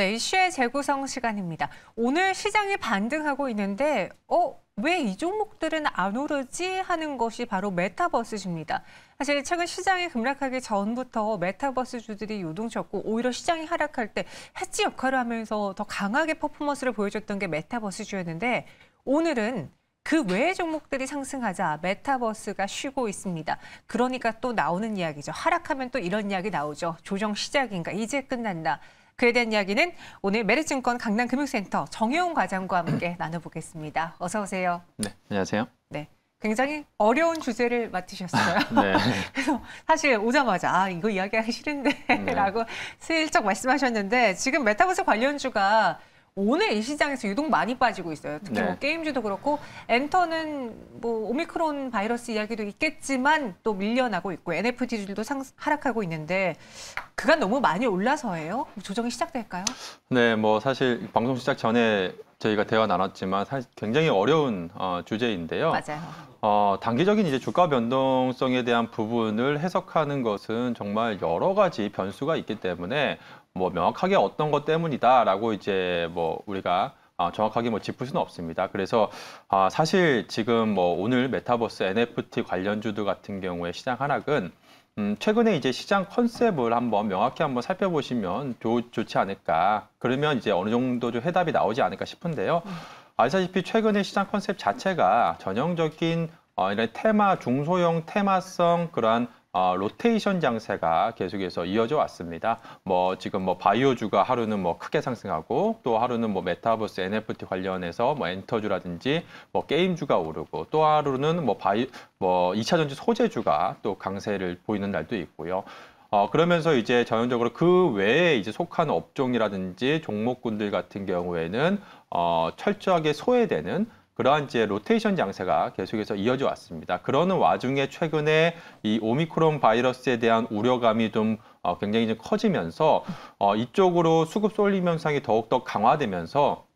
네, 이슈의 재구성 시간입니다. 오늘 시장이 반등하고 있는데 어? 왜 이 종목들은 안 오르지 하는 것이 바로 메타버스입니다. 사실 최근 시장이 급락하기 전부터 메타버스 주들이 요동쳤고 오히려 시장이 하락할 때 해치 역할을 하면서 더 강하게 퍼포먼스를 보여줬던 게 메타버스 주였는데 오늘은 그 외의 종목들이 상승하자 메타버스가 쉬고 있습니다. 그러니까 또 나오는 이야기죠. 하락하면 또 이런 이야기 나오죠. 조정 시작인가 이제 끝난다. 그에 대한 이야기는 오늘 메리증권 강남금융센터 정혜웅 과장과 함께 나눠보겠습니다. 어서 오세요. 네, 안녕하세요. 네. 굉장히 어려운 주제를 맡으셨어요. 네. 그래서 사실 오자마자 아 이거 이야기하기 싫은데라고 네. 슬쩍 말씀하셨는데 지금 메타버스 관련주가 오늘 이 시장에서 유독 많이 빠지고 있어요. 특히 뭐 네. 뭐 게임주도 그렇고 엔터는 뭐 오미크론 바이러스 이야기도 있겠지만 또 밀려나고 있고 n f t 들도 상, 하락하고 있는데 그간 너무 많이 올라서예요. 조정이 시작될까요? 네, 뭐 사실 방송 시작 전에 저희가 대화 나눴지만 사실 굉장히 어려운 어, 주제인데요. 맞아요. 어, 단기적인 이제 주가 변동성에 대한 부분을 해석하는 것은 정말 여러 가지 변수가 있기 때문에 뭐 명확하게 어떤 것 때문이다라고 이제 뭐 우리가 어, 정확하게 뭐 짚을 수는 없습니다. 그래서 아, 사실 지금 뭐 오늘 메타버스 NFT 관련주들 같은 경우에 시장 하락은 음, 최근에 이제 시장 컨셉을 한번 명확히 한번 살펴보시면 좋, 좋지 않을까. 그러면 이제 어느 정도 좀 해답이 나오지 않을까 싶은데요. 음. 아시다시피 최근에 시장 컨셉 자체가 전형적인 어, 이런 테마, 중소형 테마성 그러한 어, 로테이션 장세가 계속해서 이어져 왔습니다. 뭐 지금 뭐 바이오주가 하루는 뭐 크게 상승하고 또 하루는 뭐 메타버스 NFT 관련해서 뭐 엔터주라든지 뭐 게임주가 오르고 또 하루는 뭐 바이 뭐 2차 전지 소재주가 또 강세를 보이는 날도 있고요. 어, 그러면서 이제 전형적으로그 외에 이제 속한 업종이라든지 종목군들 같은 경우에는 어, 철저하게 소외되는 그러한 이제 로테이션 장세가 계속해서 이어져 왔습니다. 그러는 와중에 최근에 이 오미크론 바이러스에 대한 우려감이 좀 어, 굉장히 좀 커지면서 어, 이쪽으로 수급 쏠림 현상이 더욱더 강화되면서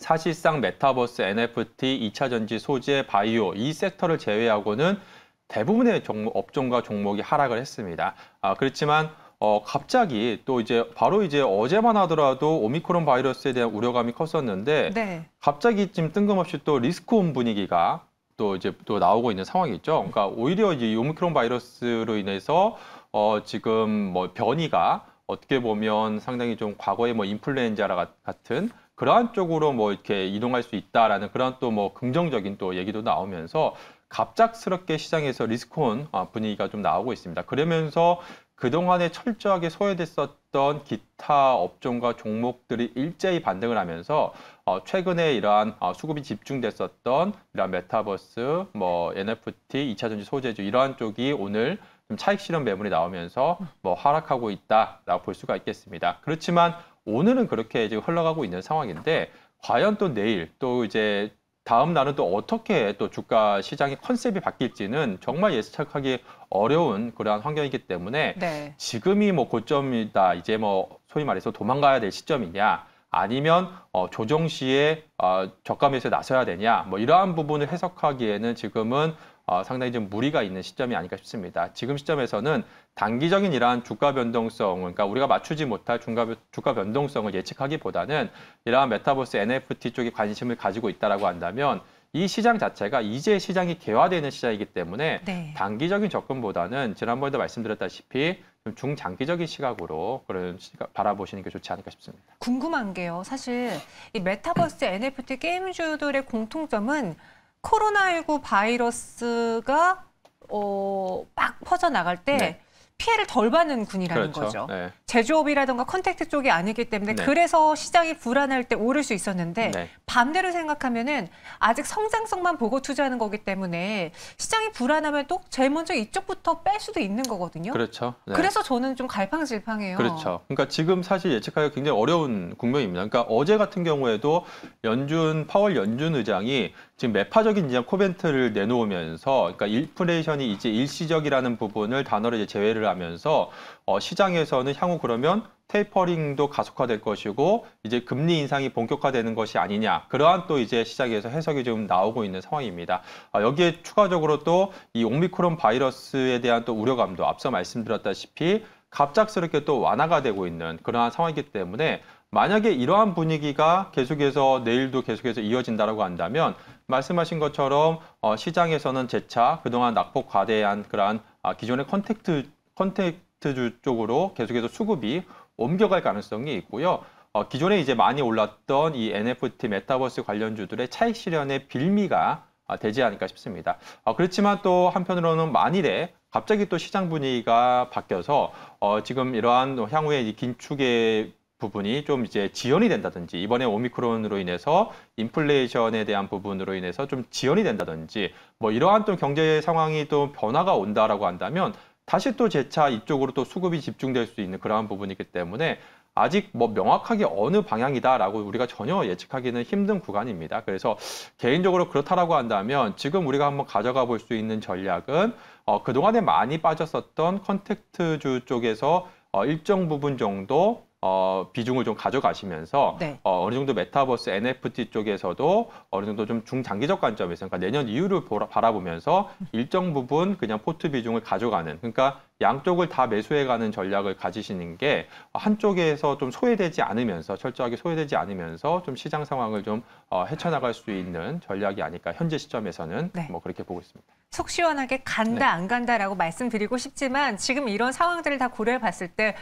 사실상 메타버스, NFT, 2차 전지, 소재, 바이오 이 섹터를 제외하고는 대부분의 종목, 업종과 종목이 하락을 했습니다. 아, 그렇지만 어, 갑자기 또 이제 바로 이제 어제만 하더라도 오미크론 바이러스에 대한 우려감이 컸었는데 네. 갑자기 지금 뜬금없이 또 리스크온 분위기가 또 이제 또 나오고 있는 상황이 죠 그러니까 오히려 이 오미크론 바이러스로 인해서 어, 지금 뭐 변이가 어떻게 보면 상당히 좀 과거의 뭐 인플루엔자라 같은 그러한 쪽으로 뭐 이렇게 이동할 수 있다라는 그런 또 뭐 긍정적인 또 얘기도 나오면서 갑작스럽게 시장에서 리스크온 어, 분위기가 좀 나오고 있습니다. 그러면서 그동안에 철저하게 소외됐었던 기타 업종과 종목들이 일제히 반등을 하면서 어, 최근에 이러한 어, 수급이 집중됐었던 이러한 메타버스, 뭐 NFT, 2차 전지 소재주 이러한 쪽이 오늘 좀 차익 실현 매물이 나오면서 뭐 하락하고 있다라고 볼 수가 있겠습니다. 그렇지만 오늘은 그렇게 이제 흘러가고 있는 상황인데 과연 또 내일 또 이제 다음 날은 또 어떻게 또 주가 시장의 컨셉이 바뀔지는 정말 예측하기 어려운 그러한 환경이기 때문에 네. 지금이 뭐 고점이다 이제 뭐 소위 말해서 도망가야 될 시점이냐 아니면 어, 조정 시에 어, 저가 매수에 나서야 되냐 뭐 이러한 부분을 해석하기에는 지금은 어, 상당히 좀 무리가 있는 시점이 아닐까 싶습니다. 지금 시점에서는 단기적인 이러한 주가 변동성, 그러니까 우리가 맞추지 못할 중가, 주가 변동성을 예측하기보다는 이러한 메타버스 NFT 쪽에 관심을 가지고 있다고 한다면 이 시장 자체가 이제 시장이 개화되는 시장이기 때문에 네. 단기적인 접근보다는 지난번에도 말씀드렸다시피 좀 중장기적인 시각으로 그런 시각 바라보시는 게 좋지 않을까 싶습니다. 궁금한 게요. 사실 이 메타버스 NFT 게임주들의 공통점은 코로나19 바이러스가 어, 막 퍼져나갈 때 네. 피해를 덜 받는 군이라는 그렇죠. 거죠. 네. 제조업이라든가 컨택트 쪽이 아니기 때문에 네. 그래서 시장이 불안할 때 오를 수 있었는데 네. 반대로 생각하면은 아직 성장성만 보고 투자하는 거기 때문에 시장이 불안하면 또 제일 먼저 이쪽부터 뺄 수도 있는 거거든요. 그렇죠. 네. 그래서 저는 좀 갈팡질팡해요. 그렇죠. 그러니까 지금 사실 예측하기 가 굉장히 어려운 국면입니다. 그러니까 어제 같은 경우에도 연준 파월 연준 의장이 지금 매파적인 이제 코벤트를 내놓으면서 그러니까 인플레이션이 이제 일시적이라는 부분을 단어를 이제 제외를 하면서 어, 시장에서는 향후 그러면 테이퍼링도 가속화될 것이고 이제 금리 인상이 본격화되는 것이 아니냐 그러한 또 이제 시작에서 해석이 좀 나오고 있는 상황입니다. 아, 여기에 추가적으로 또이 옴미크론 바이러스에 대한 또 우려감도 앞서 말씀드렸다시피 갑작스럽게 또 완화가 되고 있는 그러한 상황이기 때문에 만약에 이러한 분위기가 계속해서 내일도 계속해서 이어진다라고 한다면 말씀하신 것처럼 어, 시장에서는 재차 그동안 낙폭 과대한 그러한 아, 기존의 컨택트 컨택트주 쪽으로 계속해서 수급이 옮겨갈 가능성이 있고요. 어, 기존에 이제 많이 올랐던 이 NFT 메타버스 관련주들의 차익 실현의 빌미가 아, 되지 않을까 싶습니다. 아, 그렇지만 또 한편으로는 만일에 갑자기 또 시장 분위기가 바뀌어서 어, 지금 이러한 향후에 긴축의 부분이 좀 이제 지연이 된다든지 이번에 오미크론으로 인해서 인플레이션에 대한 부분으로 인해서 좀 지연이 된다든지 뭐 이러한 또 경제 상황이 또 변화가 온다라고 한다면 다시 또 재차 이쪽으로 또 수급이 집중될 수 있는 그러한 부분이기 때문에 아직 뭐 명확하게 어느 방향이다라고 우리가 전혀 예측하기는 힘든 구간입니다. 그래서 개인적으로 그렇다라고 한다면 지금 우리가 한번 가져가 볼 수 있는 전략은 어, 그동안에 많이 빠졌었던 컨택트주 쪽에서 어, 일정 부분 정도 어, 비중을 좀 가져가시면서 네. 어, 어느 정도 메타버스 NFT 쪽에서도 어느 정도 좀 중장기적 관점에서 그러니까 내년 이후를 보라, 바라보면서 일정 부분 그냥 포트 비중을 가져가는 그러니까 양쪽을 다 매수해가는 전략을 가지시는 게 한쪽에서 좀 소외되지 않으면서 철저하게 소외되지 않으면서 좀 시장 상황을 좀 어, 헤쳐나갈 수 있는 전략이 아닐까 현재 시점에서는 네. 뭐 그렇게 보고 있습니다. 속 시원하게 간다 네. 안 간다라고 말씀드리고 싶지만 지금 이런 상황들을 다 고려해 봤을 때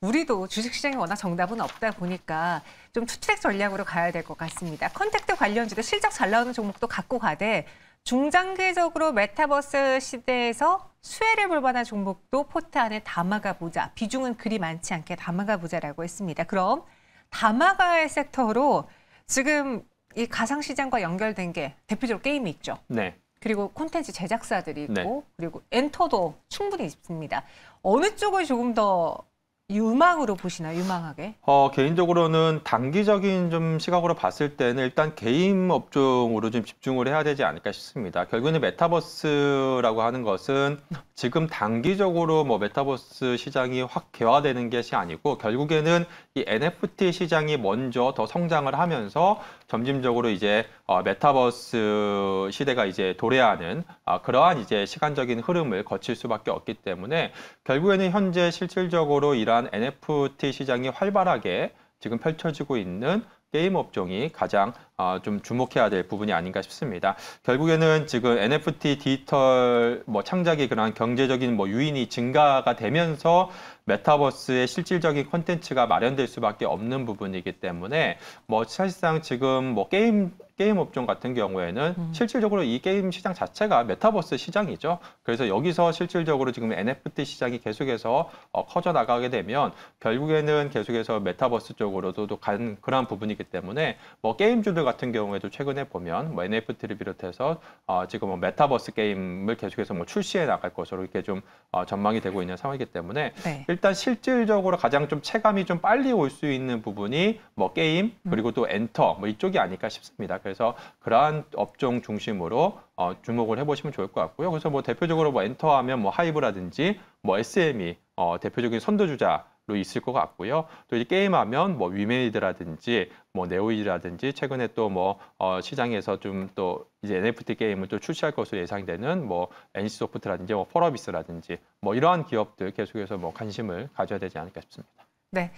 우리도 주식시장에 워낙 정답은 없다 보니까 좀 투트랙 전략으로 가야 될 것 같습니다. 컨택트 관련주도 실적 잘 나오는 종목도 갖고 가되 중장기적으로 메타버스 시대에서 수혜를 볼 만한 종목도 포트 안에 담아가 보자. 비중은 그리 많지 않게 담아가 보자라고 했습니다. 그럼 담아가의 섹터로 지금 이 가상시장과 연결된 게 대표적으로 게임이 있죠. 네. 그리고 콘텐츠 제작사들이 있고 네. 그리고 엔터도 충분히 있습니다. 어느 쪽을 조금 더 유망으로 보시나 유망하게? 어 개인적으로는 단기적인 좀 시각으로 봤을 때는 일단 개인 업종으로 좀 집중을 해야 되지 않을까 싶습니다. 결국에는 메타버스라고 하는 것은 지금 단기적으로 뭐 메타버스 시장이 확 개화되는 것이 아니고 결국에는 이 NFT 시장이 먼저 더 성장을 하면서 점진적으로 이제 어, 메타버스 시대가 이제 도래하는 어, 그러한 이제 시간적인 흐름을 거칠 수밖에 없기 때문에 결국에는 현재 실질적으로 이러한 일단 NFT 시장이 활발하게 지금 펼쳐지고 있는 게임 업종이 가장 어, 좀 주목해야 될 부분이 아닌가 싶습니다. 결국에는 지금 NFT 디지털 뭐창작이 그런 경제적인 뭐 유인이 증가가 되면서 메타버스의 실질적인 콘텐츠가 마련될 수밖에 없는 부분이기 때문에 뭐 사실상 지금 뭐 게임 게임 업종 같은 경우에는 음. 실질적으로 이 게임 시장 자체가 메타버스 시장이죠. 그래서 여기서 실질적으로 지금 NFT 시장이 계속해서 어, 커져 나가게 되면 결국에는 계속해서 메타버스 쪽으로도 간 그런 부분이기 때문에 뭐 게임주들 같은 경우에도 최근에 보면 뭐 NFT를 비롯해서 어, 지금 뭐 메타버스 게임을 계속해서 뭐 출시해 나갈 것으로 이렇게 좀 어, 전망이 되고 있는 상황이기 때문에 네. 일단 실질적으로 가장 좀 체감이 좀 빨리 올 수 있는 부분이 뭐 게임 음. 그리고 또 엔터 뭐 이쪽이 아닐까 싶습니다. 그래서 그러한 업종 중심으로 어, 주목을 해보시면 좋을 것 같고요. 그래서 뭐 대표적으로 뭐 엔터하면 뭐 하이브라든지 뭐 SM이 어, 대표적인 선두주자 로 있을 것 같고요. 또 이제 게임하면 뭐 위메이드라든지 뭐 네오이라든지 최근에 또뭐 어 시장에서 좀 또 이제 NFT 게임을 또 출시할 것으로 예상되는 뭐 NC 소프트라든지 뭐 포러비스라든지 뭐 이러한 기업들 계속해서 뭐 관심을 가져야 되지 않을까 싶습니다. 네.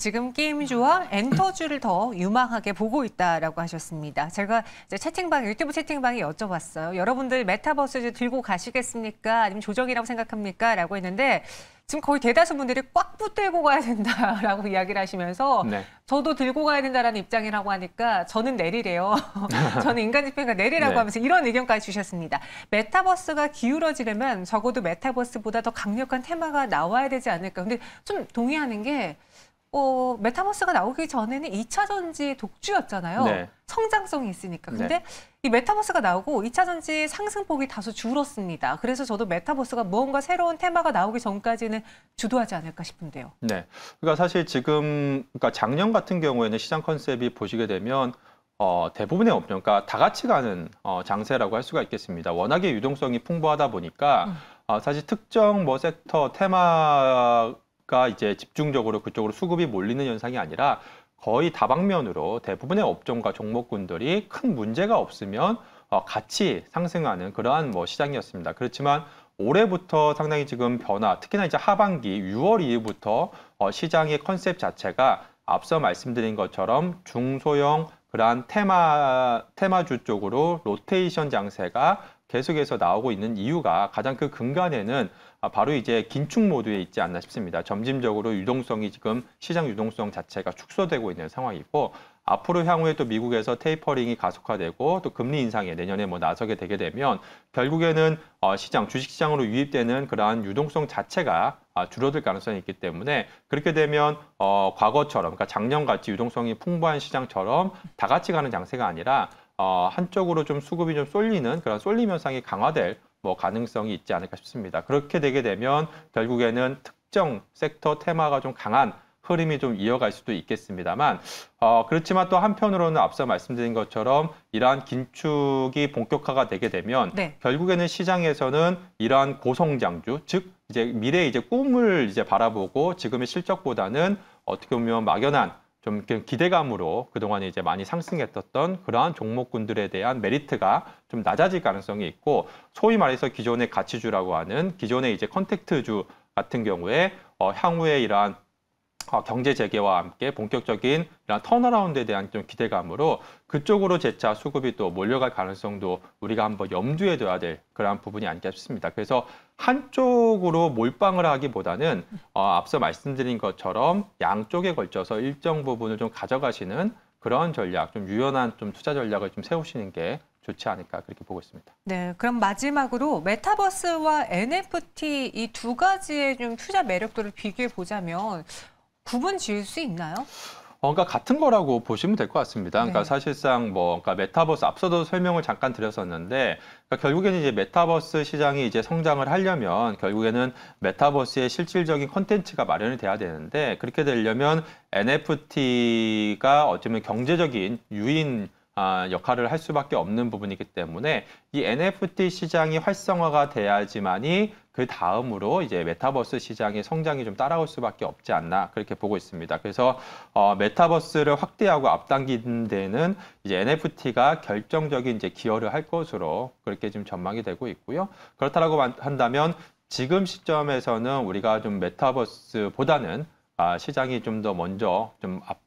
지금 게임주와 엔터주를 더 유망하게 보고 있다라고 하셨습니다. 제가 채팅방, 유튜브 채팅방에 여쭤봤어요. 여러분들 메타버스 들고 가시겠습니까? 아니면 조정이라고 생각합니까? 라고 했는데 지금 거의 대다수 분들이 꽉 붙들고 가야 된다라고 이야기를 하시면서 네. 저도 들고 가야 된다라는 입장이라고 하니까 저는 내리래요. 저는 인간 집행가 내리라고 네. 하면서 이런 의견까지 주셨습니다. 메타버스가 기울어지려면 적어도 메타버스보다 더 강력한 테마가 나와야 되지 않을까. 근데 좀 동의하는 게 어, 메타버스가 나오기 전에는 2차 전지 독주였잖아요. 네. 성장성이 있으니까. 근데 네. 이 메타버스가 나오고 2차 전지 상승폭이 다소 줄었습니다. 그래서 저도 메타버스가 무언가 새로운 테마가 나오기 전까지는 주도하지 않을까 싶은데요. 네. 그러니까 사실 지금 그러니까 작년 같은 경우에는 시장 컨셉이 보시게 되면 어, 대부분의 업종, 그러니까 다 같이 가는 어, 장세라고 할 수가 있겠습니다. 워낙에 유동성이 풍부하다 보니까 음. 어, 사실 특정 뭐 섹터 테마 가 이제 집중적으로 그쪽으로 수급이 몰리는 현상이 아니라 거의 다방면으로 대부분의 업종과 종목군들이 큰 문제가 없으면 어, 같이 상승하는 그러한 뭐 시장이었습니다. 그렇지만 올해부터 상당히 지금 변화, 특히나 이제 하반기 6월 이후부터 어, 시장의 컨셉 자체가 앞서 말씀드린 것처럼 중소형 그러한 테마 테마주 쪽으로 로테이션 장세가 계속해서 나오고 있는 이유가 가장 그 근간에는 아, 바로 이제 긴축 모드에 있지 않나 싶습니다. 점진적으로 유동성이 지금 시장 유동성 자체가 축소되고 있는 상황이고 앞으로 향후에 또 미국에서 테이퍼링이 가속화되고 또 금리 인상에 내년에 뭐 나서게 되게 되면 결국에는 어, 시장 주식시장으로 유입되는 그러한 유동성 자체가 아, 줄어들 가능성이 있기 때문에 그렇게 되면 어, 과거처럼 그러니까 작년같이 유동성이 풍부한 시장처럼 다 같이 가는 장세가 아니라 어, 한쪽으로 좀 수급이 좀 쏠리는 그런 쏠림 현상이 강화될 뭐 가능성이 있지 않을까 싶습니다. 그렇게 되게 되면 결국에는 특정 섹터 테마가 좀 강한 흐름이 좀 이어갈 수도 있겠습니다만 어, 그렇지만 또 한편으로는 앞서 말씀드린 것처럼 이러한 긴축이 본격화가 되게 되면 네. 결국에는 시장에서는 이러한 고성장주 즉 이제 미래 이제 꿈을 이제 바라보고 지금의 실적보다는 어떻게 보면 막연한 좀 기대감으로 그동안 이제 많이 상승했었던 그러한 종목군들에 대한 메리트가 좀 낮아질 가능성이 있고 소위 말해서 기존의 가치주라고 하는 기존의 이제 컨택트주 같은 경우에 어, 향후에 이러한 어, 경제 재개와 함께 본격적인 턴어라운드에 대한 좀 기대감으로 그쪽으로 재차 수급이 또 몰려갈 가능성도 우리가 한번 염두에 둬야 될그런 부분이 아닐까 싶습니다. 그래서 한쪽으로 몰빵을 하기보다는 어, 앞서 말씀드린 것처럼 양쪽에 걸쳐서 일정 부분을 좀 가져가시는 그런 전략, 좀 유연한 좀 투자 전략을 좀 세우시는 게 좋지 않을까 그렇게 보고 있습니다. 네, 그럼 마지막으로 메타버스와 NFT 이 두 가지의 좀 투자 매력도를 비교해 보자면 구분 지을 수 있나요? 어, 그러니까 같은 거라고 보시면 될 것 같습니다. 그러니까 네. 사실상 뭐 그러니까 메타버스 앞서도 설명을 잠깐 드렸었는데 그러니까 결국에는 이제 메타버스 시장이 이제 성장을 하려면 결국에는 메타버스의 실질적인 콘텐츠가 마련이 돼야 되는데 그렇게 되려면 NFT가 어쩌면 경제적인 유인 아, 역할을 할 수밖에 없는 부분이기 때문에 이 NFT 시장이 활성화가 돼야지만이 그 다음으로 이제 메타버스 시장의 성장이 좀 따라올 수밖에 없지 않나 그렇게 보고 있습니다. 그래서 어, 메타버스를 확대하고 앞당긴 데는 이제 NFT가 결정적인 이제 기여를 할 것으로 그렇게 지금 전망이 되고 있고요. 그렇다라고 한다면 지금 시점에서는 우리가 좀 메타버스보다는 아, 시장이 좀 더 먼저 좀 앞,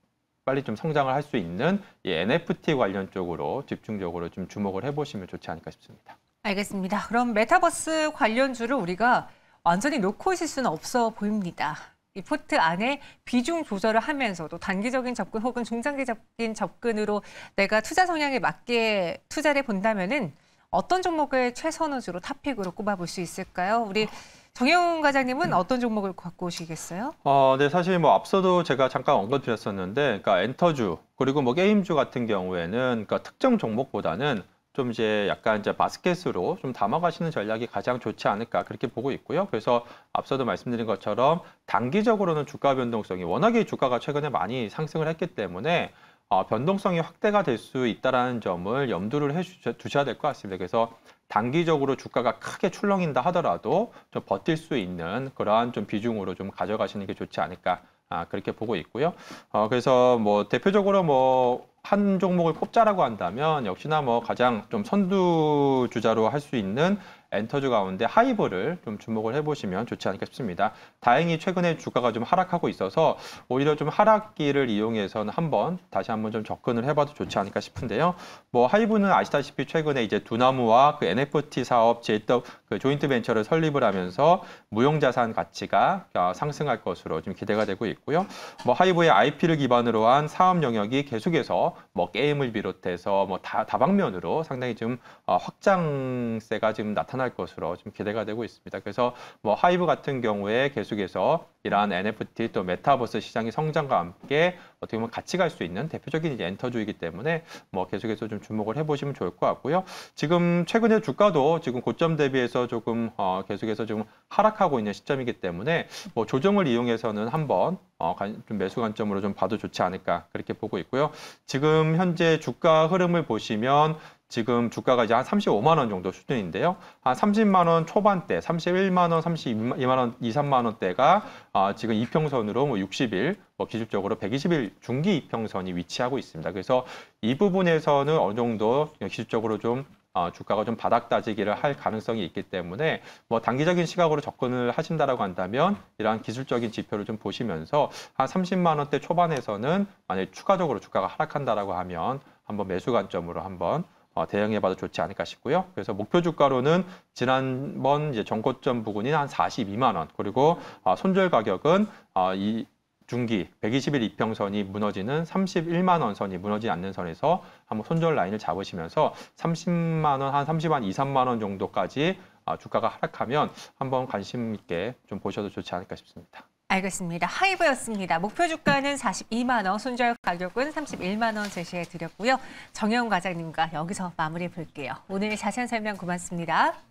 빨리 좀 성장을 할 수 있는 이 NFT 관련 쪽으로 집중적으로 좀 주목을 해보시면 좋지 않을까 싶습니다. 알겠습니다. 그럼 메타버스 관련주를 우리가 완전히 놓고 있을 수는 없어 보입니다. 이 포트 안에 비중 조절을 하면서도 단기적인 접근 혹은 중장기적인 접근으로 내가 투자 성향에 맞게 투자를 본다면은 어떤 종목을 최선호주로 탑픽으로 꼽아볼 수 있을까요? 우리 정영훈 과장님은 음. 어떤 종목을 갖고 오시겠어요? 어, 네, 사실 뭐 앞서도 제가 잠깐 언급드렸었는데, 그러니까 엔터주 그리고 뭐 게임주 같은 경우에는 그러니까 특정 종목보다는 좀 이제 약간 이제 바스켓으로 좀 담아가시는 전략이 가장 좋지 않을까 그렇게 보고 있고요. 그래서 앞서도 말씀드린 것처럼 단기적으로는 주가 변동성이 워낙에 주가가 최근에 많이 상승을 했기 때문에 어, 변동성이 확대가 될 수 있다라는 점을 염두를 해주셔야될 것 같습니다. 그래서 단기적으로 주가가 크게 출렁인다 하더라도 좀 버틸 수 있는 그러한 좀 비중으로 좀 가져가시는 게 좋지 않을까 아, 그렇게 보고 있고요. 어, 그래서 뭐 대표적으로 뭐 한 종목을 꼽자라고 한다면 역시나 뭐 가장 좀 선두 주자로 할 수 있는 엔터주 가운데 하이브를 좀 주목을 해보시면 좋지 않을까 싶습니다. 다행히 최근에 주가가 좀 하락하고 있어서 오히려 좀 하락기를 이용해서는 한번 다시 한번 좀 접근을 해봐도 좋지 않을까 싶은데요. 뭐 하이브는 아시다시피 최근에 이제 두나무와 그 NFT 사업 JW 그 조인트 벤처를 설립을 하면서 무용자산 가치가 어, 상승할 것으로 좀 기대가 되고 있고요. 뭐 하이브의 IP를 기반으로 한 사업 영역이 계속해서 뭐 게임을 비롯해서 뭐 다, 다방면으로 상당히 좀 어, 확장세가 지금 나타날 것으로 좀 기대가 되고 있습니다. 그래서 뭐 하이브 같은 경우에 계속해서 이러한 NFT 또 메타버스 시장의 성장과 함께 어떻게 보면 같이 갈 수 있는 대표적인 엔터주이기 때문에 뭐 계속해서 좀 주목을 해보시면 좋을 것 같고요. 지금 최근에 주가도 지금 고점 대비해서 조금 어, 계속해서 좀 하락하고 있는 시점이기 때문에 뭐 조정을 이용해서는 한번 어, 좀 매수 관점으로 좀 봐도 좋지 않을까 그렇게 보고 있고요. 지금 현재 주가 흐름을 보시면 지금 주가가 이제 한 35만 원 정도 수준인데요. 한 30만 원 초반대, 31만 원, 32만 원, 2, 3만 원대가 아, 지금 이평선으로 뭐 60일, 뭐 기술적으로 120일 중기 이평선이 위치하고 있습니다. 그래서 이 부분에서는 어느 정도 기술적으로 좀 어, 주가가 좀 바닥 따지기를할 가능성이 있기 때문에 뭐 단기적인 시각으로 접근을 하신다라고 한다면 이러한 기술적인 지표를 좀 보시면서 한 30만 원대 초반에서는 만약 에 추가적으로 주가가 하락한다라고 하면 한번 매수 관점으로 한번 어, 대응해봐도 좋지 않을까 싶고요. 그래서 목표 주가로는 지난번 이제 정고점 부근인 한 42만 원 그리고 어, 손절 가격은 어, 이 중기 1 2 1 이평선이 무너지는 31만 원 선이 무너지지 않는 선에서 한번 손절 라인을 잡으시면서 30만 원, 한 30만 2, 3만 원 정도까지 주가가 하락하면 한번 관심 있게 좀 보셔도 좋지 않을까 싶습니다. 알겠습니다. 하이브였습니다. 목표 주가는 42만 원, 손절 가격은 31만 원 제시해 드렸고요. 정영 과장님과 여기서 마무리해 볼게요. 오늘 자세한 설명 고맙습니다.